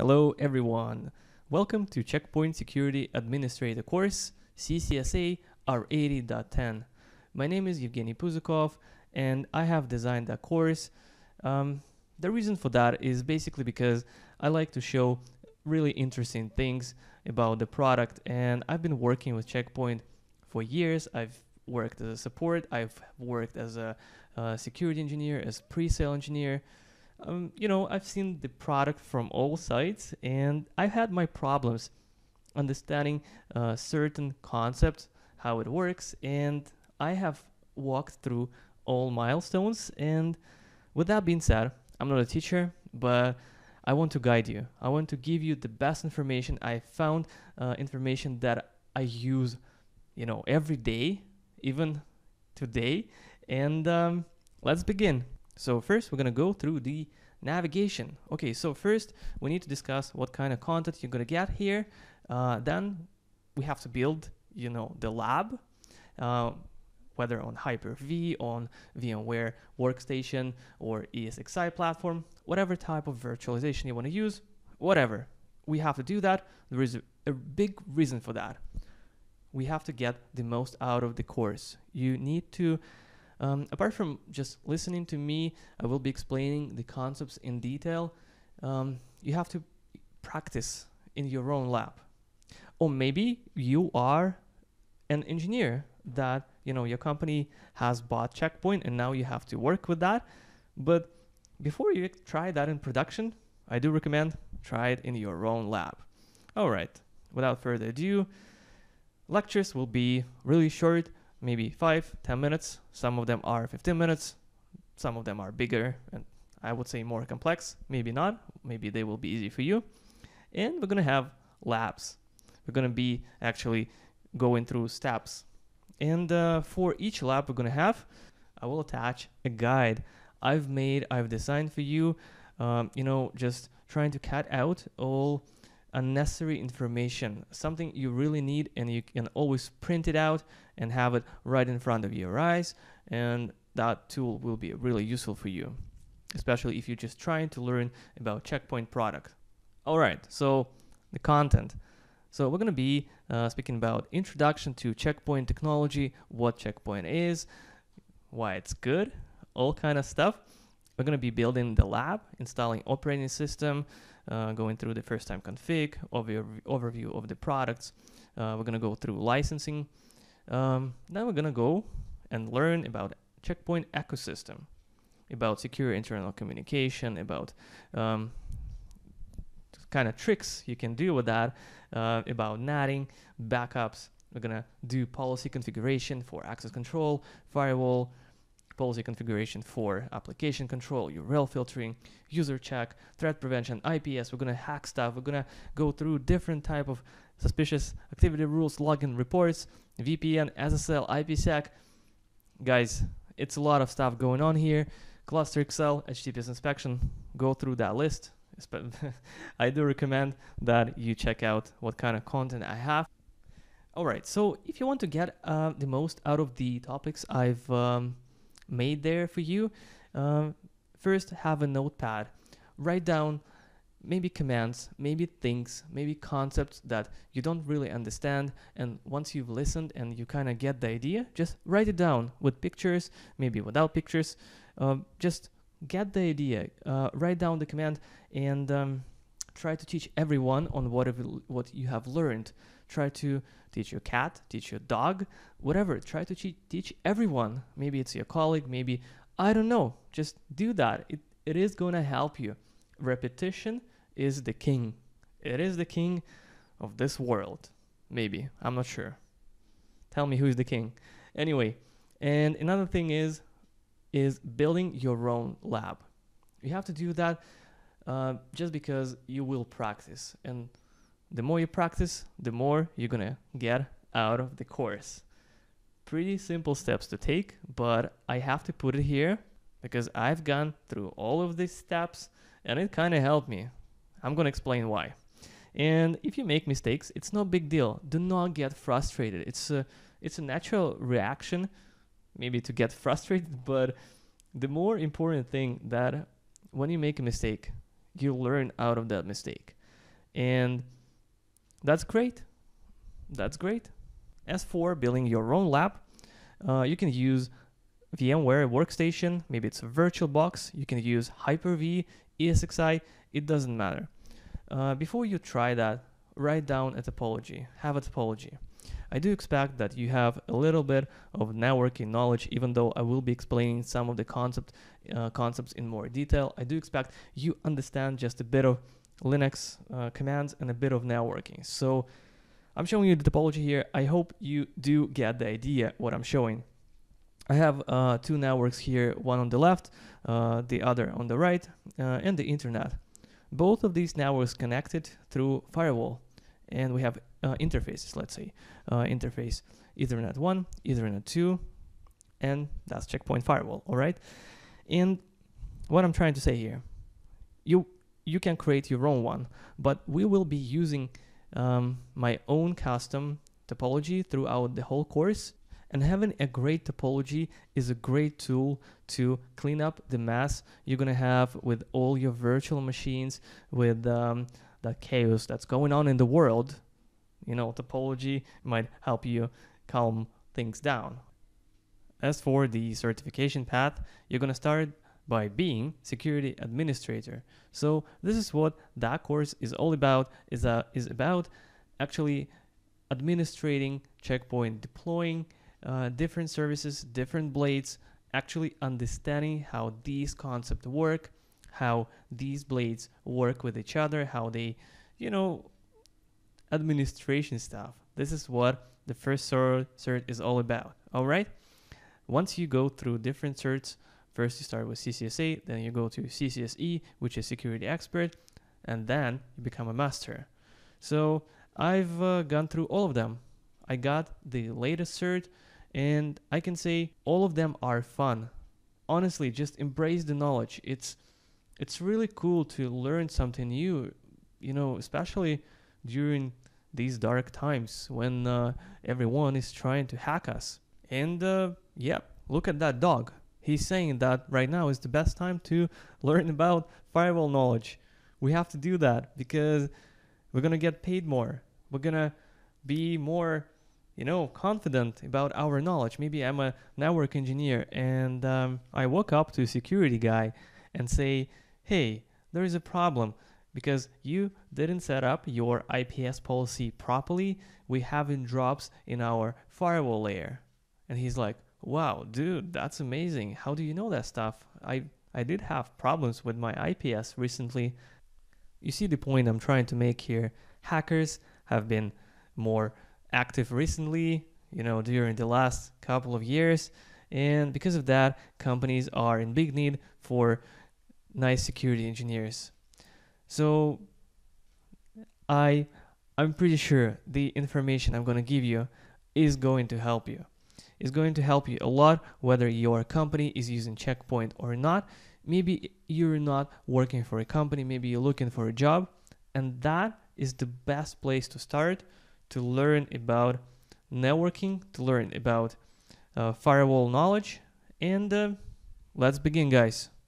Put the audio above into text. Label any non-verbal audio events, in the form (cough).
Hello everyone! Welcome to Checkpoint Security Administrator course, CCSA R80.10. My name is Evgeny Puzukov, and I have designed that course. Um, the reason for that is basically because I like to show really interesting things about the product and I've been working with Checkpoint for years. I've worked as a support, I've worked as a, a uh, security engineer, as pre-sale engineer, um, you know, I've seen the product from all sides and I've had my problems understanding uh, certain concepts, how it works, and I have walked through all milestones. And with that being said, I'm not a teacher, but I want to guide you. I want to give you the best information I found, uh, information that I use, you know, every day, even today. And um, let's begin. So first, we're going to go through the navigation. Okay, so first, we need to discuss what kind of content you're going to get here. Uh, then we have to build, you know, the lab, uh, whether on Hyper-V, on VMware Workstation, or ESXi platform, whatever type of virtualization you want to use, whatever. We have to do that. There is a big reason for that. We have to get the most out of the course. You need to um, apart from just listening to me, I will be explaining the concepts in detail. Um, you have to practice in your own lab. Or maybe you are an engineer that, you know, your company has bought Checkpoint and now you have to work with that. But before you try that in production, I do recommend try it in your own lab. All right, without further ado, lectures will be really short maybe 5, 10 minutes. Some of them are 15 minutes. Some of them are bigger and I would say more complex. Maybe not. Maybe they will be easy for you. And we're going to have labs. We're going to be actually going through steps. And uh, for each lab we're going to have, I will attach a guide I've made, I've designed for you. Um, you know, just trying to cut out all unnecessary information, something you really need, and you can always print it out and have it right in front of your eyes. And that tool will be really useful for you, especially if you're just trying to learn about checkpoint product. All right, so the content. So we're going to be uh, speaking about introduction to checkpoint technology, what checkpoint is, why it's good, all kind of stuff. We're going to be building the lab, installing operating system, uh, going through the first time config, over overview of the products. Uh, we're going to go through licensing. Um, now we're going to go and learn about checkpoint ecosystem, about secure internal communication, about um, kind of tricks you can do with that, uh, about NATing, backups. We're going to do policy configuration for access control, firewall, policy configuration for application control, URL filtering, user check, threat prevention, IPS. We're gonna hack stuff. We're gonna go through different type of suspicious activity rules, login reports, VPN, SSL, IPsec. Guys, it's a lot of stuff going on here. Cluster Excel, HTTPS inspection. Go through that list. (laughs) I do recommend that you check out what kind of content I have. All right, so if you want to get uh, the most out of the topics I've um, made there for you, um, first have a notepad. Write down maybe commands, maybe things, maybe concepts that you don't really understand. And once you've listened and you kind of get the idea, just write it down with pictures, maybe without pictures. Um, just get the idea, uh, write down the command, and um, try to teach everyone on what what you have learned. Try to teach your cat, teach your dog, whatever. Try to teach everyone. Maybe it's your colleague, maybe I don't know. Just do that. It, it is going to help you. Repetition is the king. It is the king of this world. Maybe. I'm not sure. Tell me who's the king. Anyway, and another thing is is building your own lab. You have to do that uh, just because you will practice and the more you practice, the more you're gonna get out of the course. Pretty simple steps to take, but I have to put it here because I've gone through all of these steps and it kind of helped me. I'm gonna explain why. And if you make mistakes, it's no big deal. Do not get frustrated. It's a, it's a natural reaction, maybe to get frustrated, (laughs) but the more important thing that when you make a mistake, you learn out of that mistake. And that's great. That's great. As for building your own lab, uh, you can use VMware Workstation, maybe it's a you can use Hyper-V, ESXi, it doesn't matter. Uh, before you try that, write down a topology, have a topology. I do expect that you have a little bit of networking knowledge, even though I will be explaining some of the concept, uh, concepts in more detail. I do expect you understand just a bit of Linux uh, commands, and a bit of networking. So I'm showing you the topology here. I hope you do get the idea what I'm showing. I have uh, two networks here, one on the left, uh, the other on the right, uh, and the internet. Both of these networks connected through firewall, and we have uh, interfaces, let's say, uh, interface Ethernet 1, Ethernet 2, and that's checkpoint firewall, all right? And what I'm trying to say here, you you can create your own one. But we will be using um, my own custom topology throughout the whole course. And having a great topology is a great tool to clean up the mess you're gonna have with all your virtual machines, with um, the chaos that's going on in the world. You know, topology might help you calm things down. As for the certification path, you're gonna start by being security administrator. So this is what that course is all about, is, a, is about actually administrating checkpoint, deploying uh, different services, different blades, actually understanding how these concepts work, how these blades work with each other, how they, you know, administration stuff. This is what the first cert, cert is all about, all right? Once you go through different certs, First, you start with CCSA, then you go to CCSE, which is security expert, and then you become a master. So I've uh, gone through all of them. I got the latest cert, and I can say all of them are fun. Honestly, just embrace the knowledge. It's it's really cool to learn something new, you know, especially during these dark times when uh, everyone is trying to hack us. And uh, yeah, look at that dog. He's saying that right now is the best time to learn about firewall knowledge. We have to do that because we're going to get paid more. We're going to be more, you know, confident about our knowledge. Maybe I'm a network engineer and um, I walk up to a security guy and say, hey, there is a problem because you didn't set up your IPS policy properly. We have in drops in our firewall layer. And he's like, wow, dude, that's amazing. How do you know that stuff? I, I did have problems with my IPS recently. You see the point I'm trying to make here. Hackers have been more active recently, you know, during the last couple of years. And because of that, companies are in big need for nice security engineers. So I I'm pretty sure the information I'm going to give you is going to help you is going to help you a lot whether your company is using Checkpoint or not. Maybe you're not working for a company, maybe you're looking for a job, and that is the best place to start to learn about networking, to learn about uh, firewall knowledge, and uh, let's begin, guys.